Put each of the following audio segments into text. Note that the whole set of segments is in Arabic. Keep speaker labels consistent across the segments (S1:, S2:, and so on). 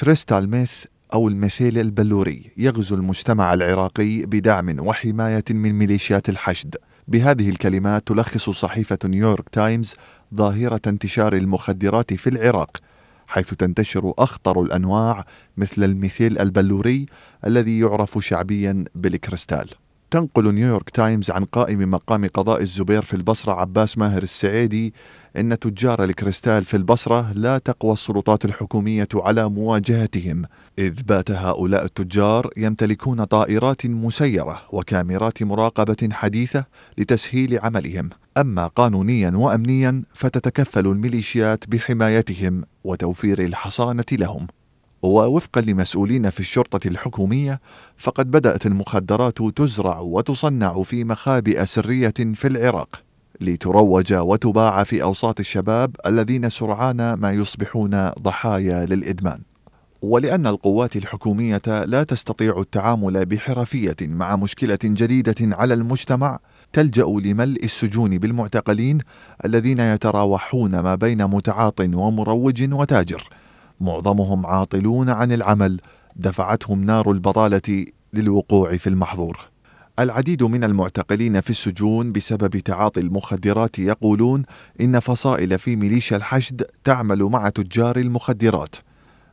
S1: كريستال ميث أو الميثيل البلوري يغزو المجتمع العراقي بدعم وحماية من ميليشيات الحشد بهذه الكلمات تلخص صحيفة نيويورك تايمز ظاهرة انتشار المخدرات في العراق حيث تنتشر أخطر الأنواع مثل الميثيل البلوري الذي يعرف شعبيا بالكريستال تنقل نيويورك تايمز عن قائم مقام قضاء الزبير في البصرة عباس ماهر السعيدي إن تجار الكريستال في البصرة لا تقوى السلطات الحكومية على مواجهتهم إذ بات هؤلاء التجار يمتلكون طائرات مسيرة وكاميرات مراقبة حديثة لتسهيل عملهم أما قانونيا وأمنيا فتتكفل الميليشيات بحمايتهم وتوفير الحصانة لهم ووفقا لمسؤولين في الشرطة الحكومية فقد بدأت المخدرات تزرع وتصنع في مخابئ سرية في العراق لتروج وتباع في أوساط الشباب الذين سرعان ما يصبحون ضحايا للإدمان ولأن القوات الحكومية لا تستطيع التعامل بحرفية مع مشكلة جديدة على المجتمع تلجأ لملء السجون بالمعتقلين الذين يتراوحون ما بين متعاط ومروج وتاجر معظمهم عاطلون عن العمل دفعتهم نار البطاله للوقوع في المحظور العديد من المعتقلين في السجون بسبب تعاطي المخدرات يقولون ان فصائل في ميليشيا الحشد تعمل مع تجار المخدرات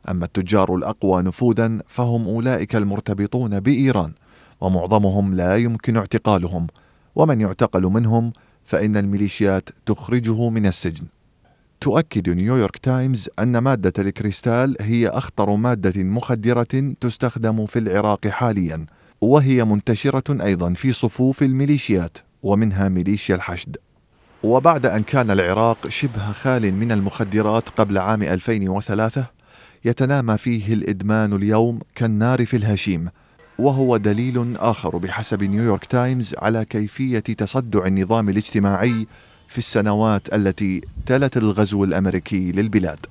S1: اما التجار الاقوى نفوذا فهم اولئك المرتبطون بايران ومعظمهم لا يمكن اعتقالهم ومن يعتقل منهم فان الميليشيات تخرجه من السجن تؤكد نيويورك تايمز أن مادة الكريستال هي أخطر مادة مخدرة تستخدم في العراق حاليا وهي منتشرة أيضا في صفوف الميليشيات ومنها ميليشيا الحشد وبعد أن كان العراق شبه خال من المخدرات قبل عام 2003 يتنامى فيه الإدمان اليوم كالنار في الهشيم وهو دليل آخر بحسب نيويورك تايمز على كيفية تصدع النظام الاجتماعي في السنوات التي تلت الغزو الامريكي للبلاد